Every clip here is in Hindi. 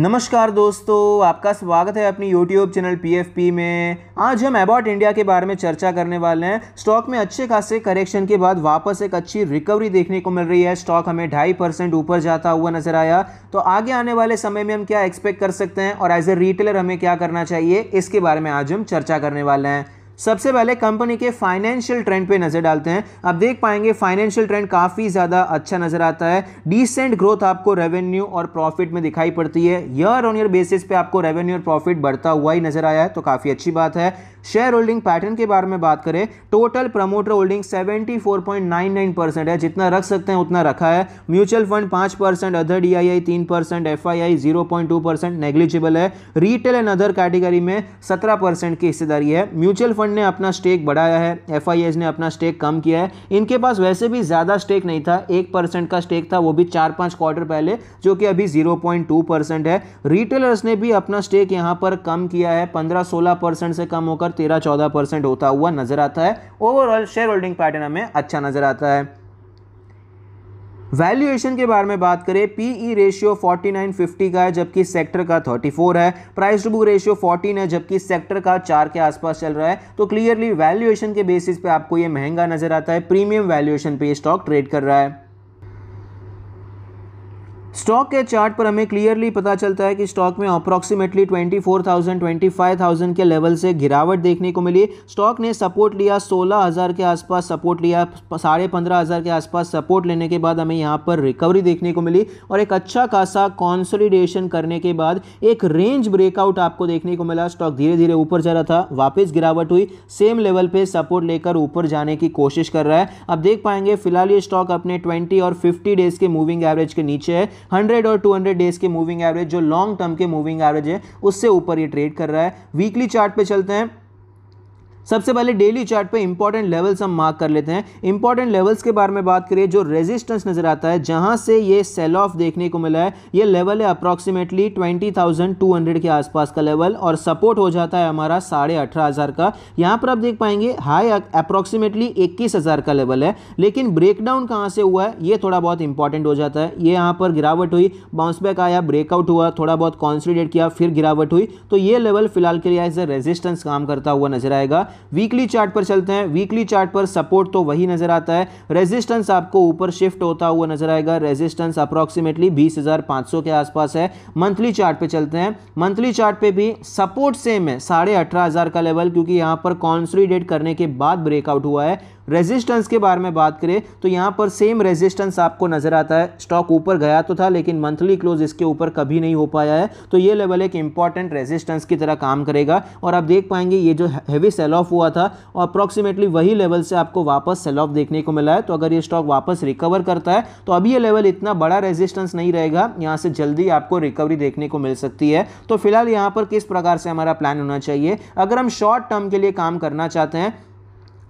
नमस्कार दोस्तों आपका स्वागत है अपनी YouTube चैनल पीएफपी में आज हम अबाउट इंडिया के बारे में चर्चा करने वाले हैं स्टॉक में अच्छे खासे करेक्शन के बाद वापस एक अच्छी रिकवरी देखने को मिल रही है स्टॉक हमें ढाई परसेंट ऊपर जाता हुआ नजर आया तो आगे आने वाले समय में हम क्या एक्सपेक्ट कर सकते हैं और एज ए रिटेलर हमें क्या करना चाहिए इसके बारे में आज हम चर्चा करने वाले हैं सबसे पहले कंपनी के फाइनेंशियल ट्रेंड पे नजर डालते हैं आप देख पाएंगे फाइनेंशियल ट्रेंड काफी ज्यादा अच्छा नजर आता है डिसेंट ग्रोथ आपको रेवेन्यू और प्रॉफिट में दिखाई पड़ती है ईयर ऑन ईयर बेसिस पे आपको रेवेन्यू और प्रॉफिट बढ़ता हुआ ही नजर आया है तो काफी अच्छी बात है शेयर होल्डिंग पैटर्न के बारे में बात करें टोटल प्रमोटर होल्डिंग 74.99 परसेंट है जितना रख सकते हैं उतना रखा है म्यूचुअल फंड पांच percent other D I I तीन percent F I I zero point two percent negligible है रिटेल एंड अदर कैटेगरी में सत्रह परसेंट की हिस्सेदारी है म्यूचुअल फंड फंड ने अपना स्टेक बढ़ाया है एफ ने अपना स्टेक कम किया है इनके पास वैसे भी ज़्यादा स्टेक नहीं था एक परसेंट का स्टेक था वो भी चार पाँच क्वार्टर पहले जो कि अभी जीरो पॉइंट टू परसेंट है रिटेलर्स ने भी अपना स्टेक यहाँ पर कम किया है पंद्रह सोलह परसेंट से कम होकर तेरह चौदह परसेंट होता हुआ नजर आता है ओवरऑल शेयर होल्डिंग पैटर्न हमें अच्छा नजर आता है वैल्यूएशन के बारे में बात करें पीई रेशियो 4950 का है जबकि सेक्टर का 34 है प्राइस टू बुक रेशियो 14 है जबकि सेक्टर का चार के आसपास चल रहा है तो क्लियरली वैल्यूएशन के बेसिस पे आपको ये महंगा नजर आता है प्रीमियम वैल्यूएशन पे स्टॉक ट्रेड कर रहा है स्टॉक के चार्ट पर हमें क्लियरली पता चलता है कि स्टॉक में अप्रॉक्सीमेटली 24,000, 25,000 के लेवल से गिरावट देखने को मिली स्टॉक ने सपोर्ट लिया 16,000 के आसपास सपोर्ट लिया साढ़े पंद्रह हज़ार के आसपास सपोर्ट लेने के बाद हमें यहाँ पर रिकवरी देखने को मिली और एक अच्छा खासा कॉन्सोलिडेशन करने के बाद एक रेंज ब्रेकआउट आपको देखने को मिला स्टॉक धीरे धीरे ऊपर जा रहा था वापस गिरावट हुई सेम लेवल पर सपोर्ट लेकर ऊपर जाने की कोशिश कर रहा है अब देख पाएंगे फिलहाल ये स्टॉक अपने ट्वेंटी और फिफ्टी डेज़ के मूविंग एवरेज के नीचे है हंड्रेड और टू डेज के मूविंग एवरेज जो लॉन्ग टर्म के मूविंग एवरेज है उससे ऊपर ये ट्रेड कर रहा है वीकली चार्ट पे चलते हैं सबसे पहले डेली चार्ट पे इंपॉर्टेंट लेवल्स हम मार्क कर लेते हैं इंपॉर्टेंट लेवल्स के बारे में बात करिए जो रेजिस्टेंस नजर आता है जहां से ये सेल ऑफ देखने को मिला है ये लेवल है अप्रॉक्सीमेटली 20,200 के आसपास का लेवल और सपोर्ट हो जाता है हमारा साढ़े अठारह हज़ार का यहाँ पर आप देख पाएंगे हाई अप्रॉक्सीमेटली इक्कीस हज़ार का लेवल है लेकिन ब्रेकडाउन कहाँ से हुआ है ये थोड़ा बहुत इंपॉर्टेंट हो जाता है ये यहाँ पर गिरावट हुई बाउंसबैक आया ब्रेकआउट हुआ थोड़ा बहुत कॉन्सेंट्रेट किया फिर गिरावट हुई तो ये लेवल फिलहाल के लिए एज ए रेजिस्टेंस काम करता हुआ नजर आएगा वीकली चार्ट पर चलते हैं वीकली चार्ट पर सपोर्ट तो वही नजर आता है रेजिस्टेंस आपको ऊपर शिफ्ट होता हुआ नजर आएगा रेजिस्टेंस अप्रोक्सीमेटली बीस के आसपास है मंथली चार्ट पे चलते हैं मंथली चार्ट पे भी सपोर्ट सेम है साढ़े का लेवल क्योंकि यहाँ पर कॉन्सोलिडेट करने के बाद ब्रेकआउट हुआ है रेजिस्टेंस के बारे में बात करें तो यहां पर सेम रेजिस्टेंस आपको नज़र आता है स्टॉक ऊपर गया तो था लेकिन मंथली क्लोज इसके ऊपर कभी नहीं हो पाया है तो ये लेवल एक इंपॉर्टेंट रेजिस्टेंस की तरह काम करेगा और आप देख पाएंगे ये जो हैवी सेल ऑफ ऑफ हुआ था और अप्रॉक्सीमेटली वही लेवल से आपको वापस सेल ऑफ देखने को मिला है तो अगर ये स्टॉक वापस रिकवर करता है तो अभी ये लेवल इतना बड़ा रेजिस्टेंस नहीं रहेगा यहाँ से जल्दी आपको रिकवरी देखने को मिल सकती है तो फिलहाल यहाँ पर किस प्रकार से हमारा प्लान होना चाहिए अगर हम शॉर्ट टर्म के लिए काम करना चाहते हैं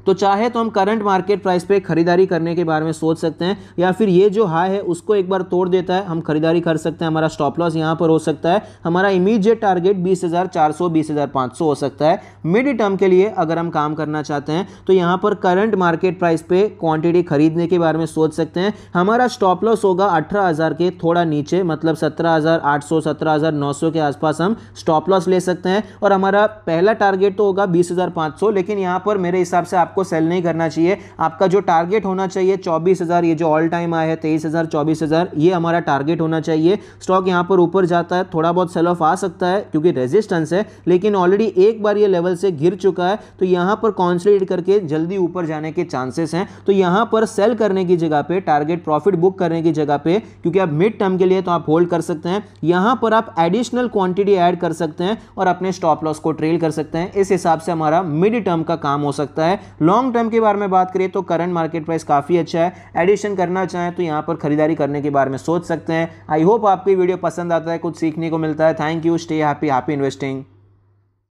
तो चाहे तो हम करंट मार्केट प्राइस पे खरीदारी करने के बारे में सोच सकते हैं या फिर ये जो हाई है उसको एक बार तोड़ देता है हम खरीदारी कर सकते हैं हमारा स्टॉप लॉस यहाँ पर हो सकता है हमारा इमीडिएट टारगेट बीस हज़ार चार सौ बीस हज़ार पाँच सौ हो सकता है मिड टर्म के लिए अगर हम काम करना चाहते हैं तो यहाँ पर करंट मार्केट प्राइस पे क्वान्टिटी खरीदने के बारे में सोच सकते हैं हमारा स्टॉप लॉस होगा अठारह हज़ार के थोड़ा नीचे मतलब सत्रह हज़ार आठ सौ सत्रह हज़ार नौ सौ के आसपास हम स्टॉप लॉस ले सकते हैं और हमारा पहला टारगेट तो होगा बीस हज़ार पाँच सौ लेकिन यहाँ पर मेरे हिसाब से आप आपको सेल नहीं करना चाहिए आपका जो टारगेट होना चाहिए चौबीस हज़ार ये जो ऑल टाइम आया है तेईस हज़ार चौबीस हज़ार ये हमारा टारगेट होना चाहिए स्टॉक यहाँ पर ऊपर जाता है थोड़ा बहुत सेल ऑफ आ सकता है क्योंकि रेजिस्टेंस है लेकिन ऑलरेडी एक बार ये लेवल से घिर चुका है तो यहाँ पर कॉन्सलेट करके जल्दी ऊपर जाने के चांसेस हैं तो यहाँ पर सेल करने की जगह पर टारगेट प्रॉफिट बुक करने की जगह पर क्योंकि आप मिड टर्म के लिए तो आप होल्ड कर सकते हैं यहाँ पर आप एडिशनल क्वान्टिटी एड कर सकते हैं और अपने स्टॉप लॉस को ट्रेल कर सकते हैं इस हिसाब से हमारा मिड टर्म का काम हो सकता है लॉन्ग टर्म के बारे में बात करें तो करंट मार्केट प्राइस काफ़ी अच्छा है एडिशन करना चाहें तो यहाँ पर खरीदारी करने के बारे में सोच सकते हैं आई होप आपकी वीडियो पसंद आता है कुछ सीखने को मिलता है thank you stay happy happy investing